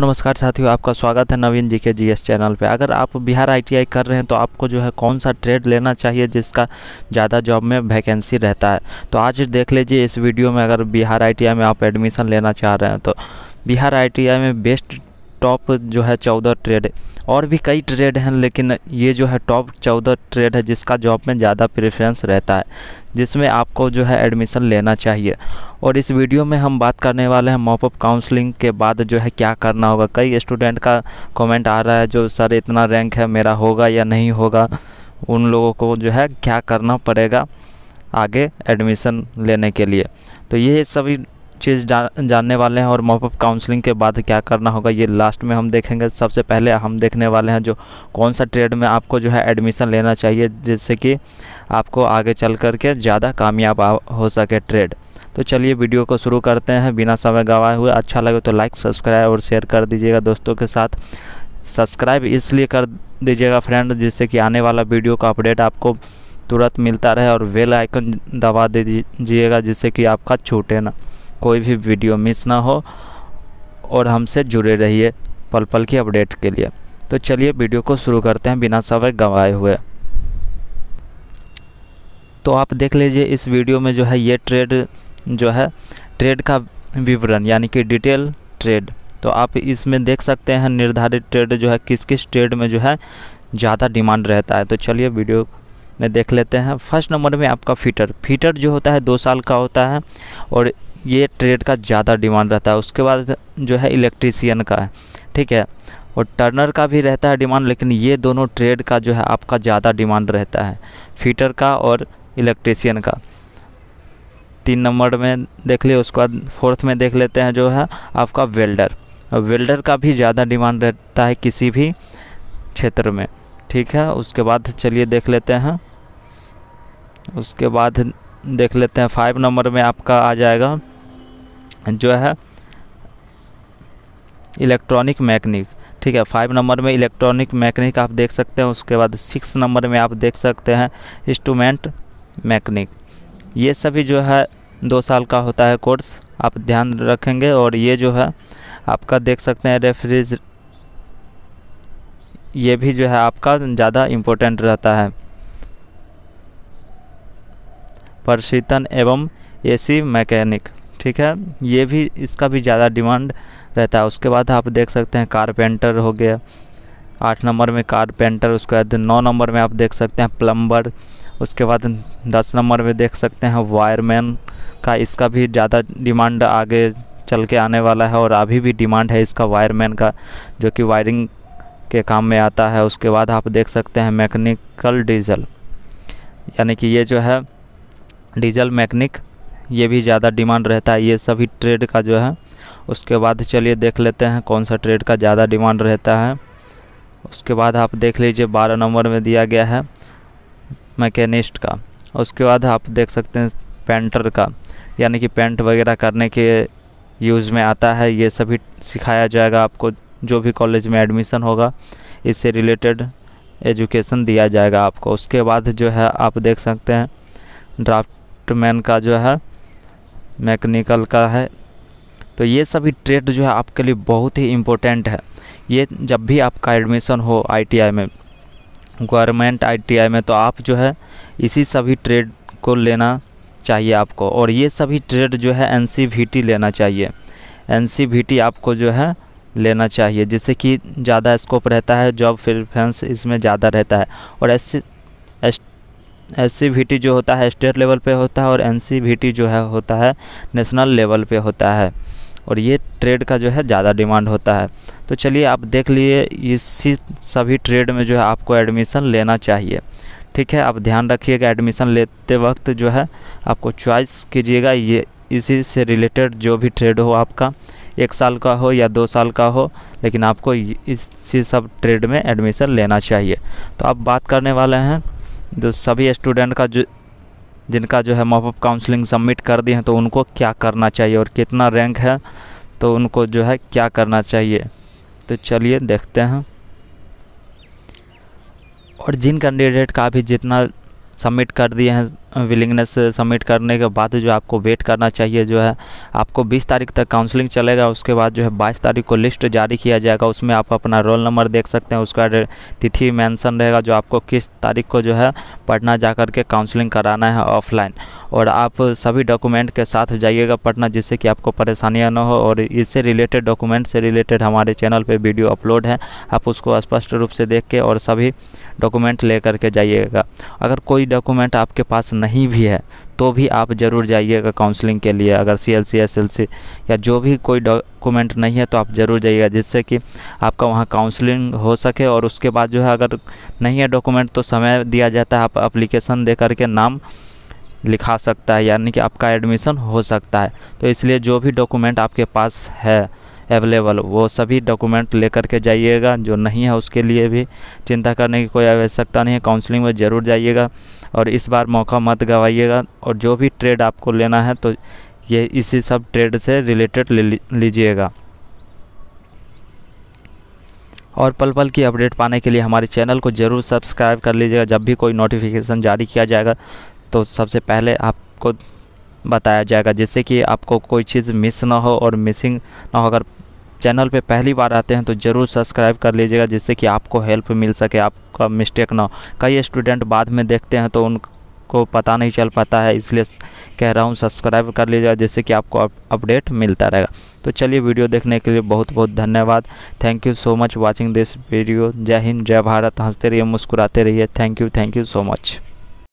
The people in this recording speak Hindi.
नमस्कार साथियों आपका स्वागत है नवीन जी के जी चैनल पे अगर आप बिहार आईटीआई कर रहे हैं तो आपको जो है कौन सा ट्रेड लेना चाहिए जिसका ज़्यादा जॉब में वैकेंसी रहता है तो आज देख लीजिए इस वीडियो में अगर बिहार आईटीआई में आप एडमिशन लेना चाह रहे हैं तो बिहार आईटीआई में बेस्ट टॉप जो है चौदह ट्रेड और भी कई ट्रेड हैं लेकिन ये जो है टॉप चौदह ट्रेड है जिसका जॉब में ज़्यादा प्रेफरेंस रहता है जिसमें आपको जो है एडमिशन लेना चाहिए और इस वीडियो में हम बात करने वाले हैं मॉपअप काउंसलिंग के बाद जो है क्या करना होगा कई स्टूडेंट का कमेंट आ रहा है जो सर इतना रैंक है मेरा होगा या नहीं होगा उन लोगों को जो है क्या करना पड़ेगा आगे एडमिशन लेने के लिए तो ये सभी चीज़ जा, जानने वाले हैं और अप काउंसलिंग के बाद क्या करना होगा ये लास्ट में हम देखेंगे सबसे पहले हम देखने वाले हैं जो कौन सा ट्रेड में आपको जो है एडमिशन लेना चाहिए जिससे कि आपको आगे चल करके ज़्यादा कामयाब हो सके ट्रेड तो चलिए वीडियो को शुरू करते हैं बिना समय गंवाए हुए अच्छा लगे तो लाइक सब्सक्राइब और शेयर कर दीजिएगा दोस्तों के साथ सब्सक्राइब इसलिए कर दीजिएगा फ्रेंड जिससे कि आने वाला वीडियो का अपडेट आपको तुरंत मिलता रहे और वेल आइकन दबा दीजिएगा जिससे कि आपका छूटे ना कोई भी वीडियो मिस ना हो और हमसे जुड़े रहिए पल पल की अपडेट के लिए तो चलिए वीडियो को शुरू करते हैं बिना समय गंवाए हुए तो आप देख लीजिए इस वीडियो में जो है ये ट्रेड जो है ट्रेड का विवरण यानी कि डिटेल ट्रेड तो आप इसमें देख सकते हैं निर्धारित ट्रेड जो है किस किस ट्रेड में जो है ज़्यादा डिमांड रहता है तो चलिए वीडियो में देख लेते हैं फर्स्ट नंबर में आपका फीटर फीटर जो होता है दो साल का होता है और ये ट्रेड का ज़्यादा डिमांड रहता है उसके बाद जो है इलेक्ट्रीसियन का है ठीक है और टर्नर का भी रहता है डिमांड लेकिन ये दोनों ट्रेड का जो है आपका ज़्यादा डिमांड रहता है फीटर का और इलेक्ट्रीसियन का तीन नंबर में देख लिए उसके बाद फोर्थ में देख लेते हैं जो है आपका वेल्डर वेल्डर का भी ज़्यादा डिमांड रहता है किसी भी क्षेत्र में ठीक है उसके बाद चलिए देख लेते हैं उसके बाद देख लेते हैं फाइव नंबर में आपका आ जाएगा जो है इलेक्ट्रॉनिक मैकेनिक ठीक है फाइव नंबर में इलेक्ट्रॉनिक मैकेनिक आप देख सकते हैं उसके बाद सिक्स नंबर में आप देख सकते हैं इंस्ट्रूमेंट मैकेनिक ये सभी जो है दो साल का होता है कोर्स आप ध्यान रखेंगे और ये जो है आपका देख सकते हैं रेफ्रिज ये भी जो है आपका ज़्यादा इम्पोर्टेंट रहता है प्रशीतन एवं एसी मैकेनिक ठीक है ये भी इसका भी ज़्यादा डिमांड रहता है उसके बाद आप देख सकते हैं कारपेंटर हो गया आठ नंबर में कारपेंटर उसके बाद नौ नंबर में आप देख सकते हैं प्लम्बर उसके बाद दस नंबर में देख सकते हैं वायरमैन का इसका भी ज़्यादा डिमांड आगे चल के आने वाला है और अभी भी डिमांड है इसका वायरमैन का जो कि वायरिंग के काम में आता है उसके बाद आप देख सकते हैं मैकेनिकल डीजल यानी कि ये जो है डीजल मैकेनिक ये भी ज़्यादा डिमांड रहता है ये सभी ट्रेड का जो है उसके बाद चलिए देख लेते हैं कौन सा ट्रेड का ज़्यादा डिमांड रहता है उसके बाद आप देख लीजिए बारह नंबर में दिया गया है मैकेनिस्ट का उसके बाद आप देख सकते हैं पेंटर का यानी कि पेंट वगैरह करने के यूज़ में आता है ये सभी सिखाया जाएगा आपको जो भी कॉलेज में एडमिशन होगा इससे रिलेटेड एजुकेशन दिया जाएगा आपको उसके बाद जो है आप देख सकते हैं ड्राफ्टमैन का जो है मैकेनिकल का है तो ये सभी ट्रेड जो है आपके लिए बहुत ही इम्पोर्टेंट है ये जब भी आपका एडमिशन हो आईटीआई में गवर्नमेंट आईटीआई में तो आप जो है इसी सभी ट्रेड को लेना चाहिए आपको और ये सभी ट्रेड जो है एन लेना चाहिए एन आपको जो है लेना चाहिए जिससे कि ज़्यादा स्कोप रहता है जॉब प्रेफरेंस इसमें ज़्यादा रहता है और ऐसे एस जो होता है स्टेट लेवल पे होता है और एन जो है होता है नेशनल लेवल पे होता है और ये ट्रेड का जो है ज़्यादा डिमांड होता है तो चलिए आप देख लिए इसी सभी ट्रेड में जो है आपको एडमिशन लेना चाहिए ठीक है आप ध्यान रखिएगा एडमिशन लेते वक्त जो है आपको चॉइस कीजिएगा ये इसी से रिलेटेड जो भी ट्रेड हो आपका एक साल का हो या दो साल का हो लेकिन आपको इसी सब ट्रेड में एडमिशन लेना चाहिए तो आप बात करने वाले हैं जो सभी स्टूडेंट का जो जिनका जो है मॉपअप काउंसलिंग सबमिट कर दिए हैं तो उनको क्या करना चाहिए और कितना रैंक है तो उनको जो है क्या करना चाहिए तो चलिए देखते हैं और जिन कैंडिडेट का भी जितना सबमिट कर दिए हैं विलिंगनेस सबमिट uh, करने के बाद जो आपको वेट करना चाहिए जो है आपको 20 तारीख तक काउंसलिंग चलेगा उसके बाद जो है 22 तारीख को लिस्ट जारी किया जाएगा उसमें आप अपना रोल नंबर देख सकते हैं उसका तिथि मेंशन रहेगा जो आपको किस तारीख को जो है पटना जा कर के काउंसलिंग कराना है ऑफलाइन और आप सभी डॉक्यूमेंट के साथ जाइएगा पटना जिससे कि आपको परेशानियाँ ना हो और इससे रिलेटेड डॉक्यूमेंट से रिलेटेड हमारे चैनल पर वीडियो अपलोड है आप उसको स्पष्ट रूप से देख के और सभी डॉक्यूमेंट ले करके जाइएगा अगर कोई डॉक्यूमेंट आपके पास नहीं नहीं भी है तो भी आप ज़रूर जाइएगा काउंसलिंग के लिए अगर C L C S L C या जो भी कोई डॉक्यूमेंट नहीं है तो आप ज़रूर जाइएगा जिससे कि आपका वहाँ काउंसलिंग हो सके और उसके बाद जो है अगर नहीं है डॉक्यूमेंट तो समय दिया जाता है आप अप्लीकेशन दे करके नाम लिखा सकता है यानी कि आपका एडमिशन हो सकता है तो इसलिए जो भी डॉक्यूमेंट आपके पास है अवेलेबल वो सभी डॉक्यूमेंट लेकर के जाइएगा जो नहीं है उसके लिए भी चिंता करने की कोई आवश्यकता नहीं है काउंसलिंग में ज़रूर जाइएगा और इस बार मौका मत गवाइएगा और जो भी ट्रेड आपको लेना है तो ये इसी सब ट्रेड से रिलेटेड ले लीजिएगा और पल पल की अपडेट पाने के लिए हमारे चैनल को ज़रूर सब्सक्राइब कर लीजिएगा जब भी कोई नोटिफिकेशन जारी किया जाएगा तो सबसे पहले आपको बताया जाएगा जिससे कि आपको कोई चीज़ मिस ना हो और मिसिंग ना हो अगर चैनल पे पहली बार आते हैं तो ज़रूर सब्सक्राइब कर लीजिएगा जिससे कि आपको हेल्प मिल सके आपका मिस्टेक ना हो कई स्टूडेंट बाद में देखते हैं तो उन को पता नहीं चल पाता है इसलिए कह रहा हूँ सब्सक्राइब कर लीजिएगा जिससे कि आपको अपडेट मिलता रहेगा तो चलिए वीडियो देखने के लिए बहुत बहुत धन्यवाद thank you so much watching this video जय हिंद जय भारत हंसते रहिए मुस्कुराते रहिए thank you thank you so much